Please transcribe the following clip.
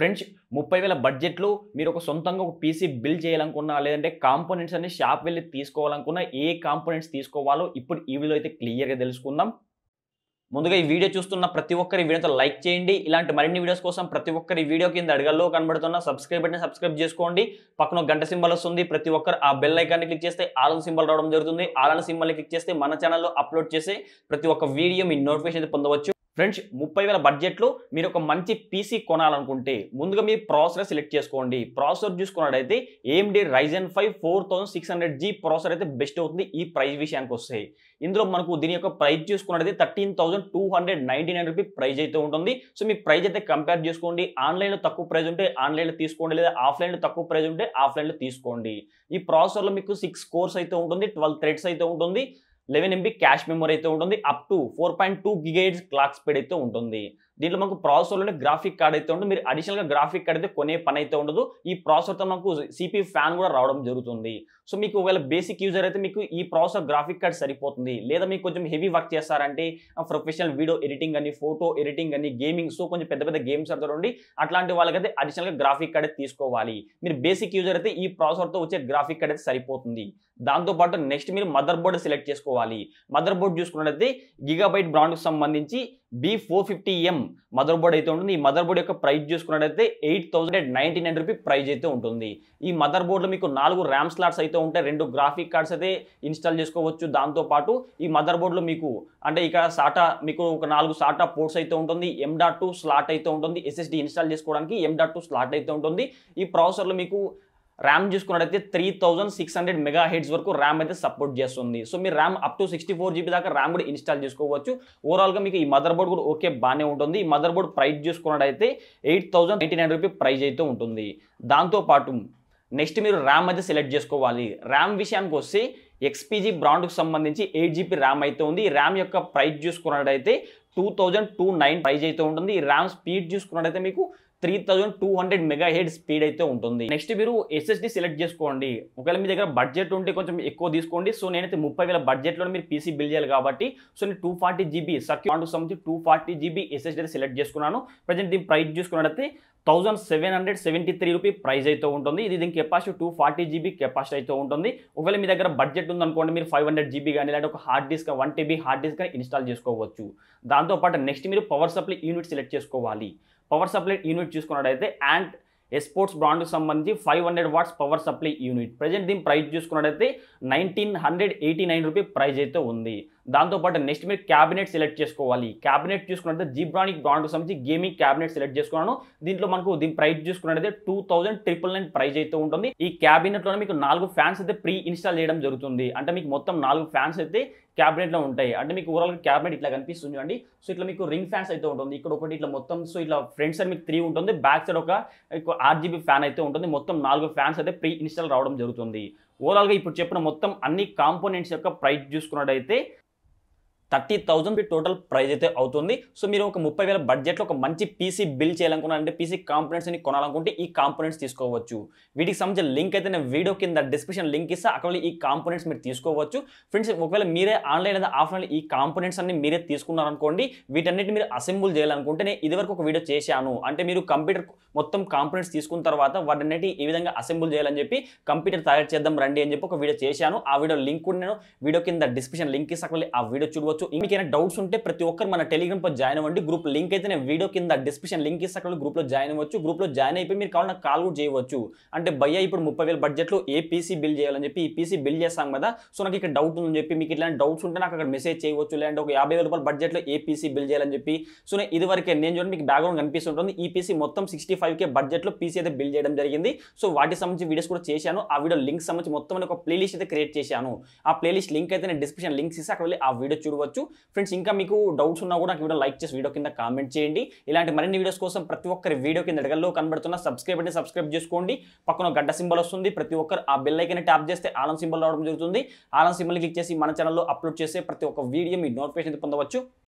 friends ముప్పై వేల బడ్జెట్లో మీరు ఒక సొంతంగా ఒక పీసీ బిల్ చేయాలనుకున్నా లేదంటే కాంపోనెంట్స్ అన్ని షాప్ వెళ్ళి తీసుకోవాలనుకున్నా ఏ కాంపోనెంట్స్ తీసుకోవాలో ఇప్పుడు ఈ వీడియో అయితే క్లియర్గా తెలుసుకుందాం ముందుగా ఈ వీడియో చూస్తున్న ప్రతి ఒక్కరి వీడియోతో లైక్ చేయండి ఇలాంటి మరిన్ని వీడియోస్ కోసం ప్రతి ఒక్కరి వీడియో కింద అడగల్లో కనబడుతున్న సబ్స్క్రైబ్ బట్టిని సబ్స్క్రైబ్ చేసుకోండి పక్కన గంట సింబల్ వస్తుంది ప్రతి ఒక్కరు ఆ బెల్ ఐకాన్ని క్లిక్ చేస్తే ఆలన్ సింబల్ రావడం జరుగుతుంది ఆలన్ సింబల్ని క్లిక్ చేస్తే మన ఛానల్లో అప్లోడ్ చేసి ప్రతి ఒక్క వీడియో మీ నోటిఫికేషన్ పొందవచ్చు ఫ్రెండ్స్ ముప్పై వేల బడ్జెట్లో మీరు ఒక మంచి పీసీ కొనాలనుకుంటే ముందుగా మీరు ప్రాసెసర్ సెలెక్ట్ చేసుకోండి ప్రాసెసర్ చూసుకున్నట్టయితే AMD Ryzen five four thousand six hundred G processor అయితే బెస్ట్ అవుతుంది ఈ ప్రైస్ విషయానికి వస్తాయి ఇందులో మనకు దీని యొక్క ప్రైస్ అయితే thirteen thousand two hundred ninety nine rupee price అయితే ఉంటుంది సో మీ ప్రైజ్ అయితే కంపేర్ చేసుకోండి ఆన్లైన్లో తక్కువ ప్రైజ్ ఉంటే ఆన్లైన్లో తీసుకోండి లేదా ఆఫ్లైన్లో తక్కువ ప్రైజ్ ఉంటే ఆఫ్లైన్లో తీసుకోండి ఈ ప్రాసెసర్లో మీకు సిక్స్ కోర్స్ అయితే ఉంటుంది ట్వెల్వ్ థ్రెడ్స్ అయితే ఉంటుంది లెవెన్ ఎంబీ క్యాష్ మెమరీ అయితే ఉంటుంది up to four point two gigahertz clock speed అయితే ఉంటుంది దీంట్లో మనకు ప్రాసెసర్లోనే గ్రాఫిక్ కార్డ్ అయితే ఉండదు మీరు అడిషనల్గా గ్రాఫిక్ కార్డ్ అయితే కొనే పని అయితే ఉండదు ఈ ప్రాసెసర్తో మనకు సిపి ఫ్యాన్ కూడా రావడం జరుగుతుంది సో మీకు ఒకవేళ బేసిక్ యూజర్ అయితే మీకు ఈ ప్రాసెసర్ గ్రాఫిక్ కార్డ్ సరిపోతుంది లేదా మీకు కొంచెం హెవీ వర్క్ చేస్తారంటే ప్రొఫెషనల్ వీడియో ఎడిటింగ్ అని ఫోటో ఎడిటింగ్ అని గేమింగ్ సో కొంచెం పెద్ద పెద్ద గేమ్స్ అంతా ఉండి అట్లాంటి వాళ్ళకైతే అడిషనల్గా గ్రాఫిక్ కార్డ్ తీసుకోవాలి మీరు బేసిక్ యూజర్ అయితే ఈ ప్రాసెసర్తో వచ్చే గ్రాఫిక్ కార్డ్ అయితే సరిపోతుంది దాంతోపాటు నెక్స్ట్ మీరు మదర్ బోర్డ్ సెలెక్ట్ చేసుకోవాలి మదర్ బోర్డ్ చూసుకున్నట్లయితే గిగాబైట్ బ్రాండ్కి సంబంధించి B four fifty M motherboard అయితే ఉంటుంది ఈ మదర్ బోర్డ్ యొక్క ప్రైస్ చూసుకున్నట్టయితే eight thousand ninety nine rupee price అయితే ఉంటుంది ఈ మదర్ బోర్డ్లో మీకు నాలుగు ర్యామ్ స్లాట్స్ అయితే ఉంటాయి రెండు గ్రాఫిక్ కార్డ్స్ అయితే ఇన్స్టాల్ చేసుకోవచ్చు దాంతోపాటు ఈ మదర్ బోర్డ్లో మీకు అంటే ఇక్కడ సాటా మీకు ఒక నాలుగు సాటా పోర్ట్స్ అయితే ఉంటుంది ఎం డాట్ టూ స్లాట్ అయితే ఉంటుంది ఎస్ఎస్డి ఇన్స్టాల్ చేసుకోవడానికి ఎం డాట్ టూ స్లాట్ అయితే ఉంటుంది ఈ ప్రాసెసర్లో మీకు ర్యామ్ చూసుకున్నట్టయితే three thousand six hundred megahertz వరకు ర్యామ్ అయితే సపోర్ట్ చేస్తుంది సో మీరు RAM up to sixty four GB దాకా ర్యామ్ కూడా ఇన్స్టాల్ చేసుకోవచ్చు ఓవరాల్గా మీకు ఈ మదర్ బోర్డ్ కూడా ఓకే బాగానే ఉంటుంది ఈ మదర్ బోర్డ్ ప్రైస్ చూసుకున్నట్టయితే eight thousand eighty nine rupee price అయితే ఉంటుంది దాంతోపాటు నెక్స్ట్ మీరు ర్యామ్ అయితే సెలెక్ట్ చేసుకోవాలి ర్యామ్ విషయానికి వస్తే ఎక్స్పీజీ బ్రాండ్కు సంబంధించి ఎయిట్ జీబీ ర్యామ్ అయితే ఉంది ఈ ర్యామ్ యొక్క ప్రైస్ చూసుకున్నట్టయితే two thousand two nine price అయితే ఉంటుంది ఈ ర్యామ్ స్పీడ్ చూసుకున్నట్టయితే మీకు three thousand two hundred megahertz speed అయితే ఉంటుంది నెక్స్ట్ మీరు ఎస్ఎస్డి సెలెక్ట్ చేసుకోండి ఒకవేళ మీ దగ్గర బడ్జెట్ ఉంటే కొంచెం ఎక్కువ తీసుకోండి సో నేనైతే ముప్పై వేల బడ్జెట్లో మీరు పీసీ బిల్ చేయాలి కాబట్టి సో నేను టూ ఫార్టీ జీబీ సక్యూ సంబంధించి two forty GB SSD select చేసుకున్నాను ప్రజెంట్ దీని ప్రైస్ చూసుకున్నట్టు thousand seven hundred seventy three rupee price అయితే ఉంటుంది ఇది దీని capacity two forty GB capacity అయితే ఉంటుంది ఒకవేళ మీ దగ్గర బడ్జెట్ ఉందనుకోండి మీరు ఫైవ్ హండ్రెడ్ జీబీ కానీ లేదంటే ఒక hard disk one TB hard disk కానీ ఇన్స్టాల్ చేసుకోవచ్చు దాంతోపాటు నెక్స్ట్ మీరు పవర్ సప్లై యూనిట్ సెలెక్ట్ చేసుకోవాలి పవర్ సప్లై యూనిట్ చూసుకున్నట్టయితే అండ్ ఎస్పోర్ట్స్ బ్రాండ్కి సంబంధించి five hundred watts power supply unit present దీని ప్రైస్ చూసుకున్నట్టయితే nineteen hundred eighty nine rupee price అయితే ఉంది దాంతోపాటు నెక్స్ట్ మీరు క్యాబినెట్ సెలెక్ట్ చేసుకోవాలి క్యాబినెట్ చూసుకున్నట్టు జీబ్రానిక్ బ్రాండ్కి సంబంధించి గేమింగ్ క్యాబినెట్ సెలెక్ట్ చేసుకున్నాను దీంట్లో మనకు దీని ప్రైస్ చూసుకున్నట్టయితే two thousand triple nine price అయితే ఉంటుంది ఈ క్యాబినెట్లో మీకు నాలుగు ఫ్యాన్స్ అయితే ప్రీ ఇన్స్టాల్ చేయడం జరుగుతుంది అంటే మీకు మొత్తం నాలుగు ఫ్యాన్స్ అయితే క్యాబినెట్లో ఉంటాయి అంటే మీకు ఓవరాల్ క్యాబినెట్ ఇట్లా కనిపిస్తుంది అండి సో ఇట్లా మీకు రింగ్ ఫ్యాన్స్ అయితే ఉంటుంది ఇక్కడ ఒకటి ఇట్లా మొత్తం సో ఇట్లా ఫ్రంట్ సైడ్ మీకు త్రీ ఉంటుంది బ్యాక్ సైడ్ ఒక ఆర్జీబీ ఫ్యాన్ అయితే ఉంటుంది మొత్తం నాలుగు ఫ్యాన్స్ అయితే ప్రీ ఇన్స్టాల్ రావడం జరుగుతుంది ఓవరాల్గా ఇప్పుడు చెప్పిన మొత్తం అన్ని కాంపోనెంట్స్ యొక్క ప్రైస్ చూసుకున్నట్టయితే థర్టీ థౌజండ్ టోటల్ ప్రైజ్ అయితే అవుతుంది సో మీరు ఒక ముప్పై వేల బడ్జెట్లో ఒక మంచి పీసీ బిల్ చేయాలనుకున్నారంటే పీసీ కాంపోనెంట్స్ని కొనాలనుకుంటే ఈ కాంపోనెంట్స్ తీసుకోవచ్చు వీటికి సంబంధించిన లింక్ అయితే నేను వీడియో కింద డిస్క్రిప్షన్ లింక్ ఇస్తా అక్కడ ఈ కాంపోనెంట్స్ మీరు తీసుకోవచ్చు ఫ్రెండ్స్ ఒకవేళ మీరే ఆన్లైన్ లేదా ఆఫ్లైన్ ఈ కాంపోనెంట్స్ అన్ని మీరే తీసుకున్నారనుకోండి వీటన్నిటి మీరు అసెంబుల్ చేయాలనుకుంటే నేను ఇదివరకు ఒక వీడియో చేశాను అంటే మీరు కంప్యూటర్ మొత్తం కాంపోనెంట్స్ తీసుకున్న తర్వాత వాటన్నిటి ఈ విధంగా అసెంబుల్ చేయాలని చెప్పి కంప్యూటర్ తయారు చేద్దాం రండి అని చెప్పి ఒక వీడియో చేశాను ఆ వీడియో లింక్ కూడా నేను వీడియో కింద డిస్క్రిప్షన్ లింక్ ఇస్తా ఆ వీడియో చూడవచ్చు చేసుకోవచ్చు ఇంకేమైనా డౌట్స్ ఉంటే ప్రతి ఒక్కరు మన టెలిగ్రామ్ పై జాయిన్ అవ్వండి గ్రూప్ లింక్ అయితే నేను వీడియో కింద డిస్క్రిప్షన్ లింక్ ఇస్తే అక్కడ గ్రూప్ లో జాయిన్ అవ్వచ్చు గ్రూప్ లో జాయిన్ అయిపోయి మీరు కావాలన్నా కాల్ కూడా చేయవచ్చు అంటే భయ్య ఇప్పుడు ముప్పై వేల లో ఏ పీసీ బిల్ చేయాలని చెప్పి ఈ పీసీ బిల్ చేస్తాం కదా సో నాకు ఇక్కడ డౌట్ ఉందని చెప్పి మీకు ఇట్లాంటి డౌట్స్ ఉంటే నాకు అక్కడ మెసేజ్ చేయవచ్చు లేదంటే ఒక యాభై వేల రూపాయల లో ఏ పీసీ బిల్ చేయాలని చెప్పి సో నేను ఇదివరకే నేను చూడండి మీకు బ్యాక్గ్రౌండ్ కనిపిస్తుంటుంది ఈ పీసీ మొత్తం సిక్స్టీ ఫైవ్ కే లో పీసీ అయితే బిల్ చేయడం జరిగింది సో వాటి సంబంధించి వీడియోస్ కూడా చేశాను ఆ వీడియో లింక్ సంబంధించి మొత్తం ఒక ప్లేలిస్ట్ అయితే క్రియేట్ చేశాను ఆ ప్లేలిస్ట్ లింక్ అయితే నేను డిస్క్రిప్షన్ లింక్స్ ఇస్తే అక్కడ వెళ్ళి ఆ వీడియో చూడవచ్చు చూడొచ్చు ఫ్రెండ్స్ ఇంకా మీకు డౌట్స్ ఉన్నా కూడా నాకు వీడియో లైక్ చేసి వీడియో కింద కామెంట్ చేయండి ఇలాంటి మరిన్ని వీడియోస్ కోసం ప్రతి ఒక్కరి వీడియో కింద అడగల్లో కనబడుతున్న సబ్స్క్రైబ్ అంటే సబ్స్క్రైబ్ చేసుకోండి పక్కన గడ్డ సింబల్ వస్తుంది ప్రతి ఒక్కరు ఆ బెల్ ఐకన్ ట్యాప్ చేస్తే ఆలం సింబల్ రావడం జరుగుతుంది ఆలం సింబల్ క్లిక్ చేసి మన ఛానల్లో అప్లోడ్ చేసే ప్రతి ఒక్క వీడియో మీ నోటిఫికేషన్ పొందవచ్చు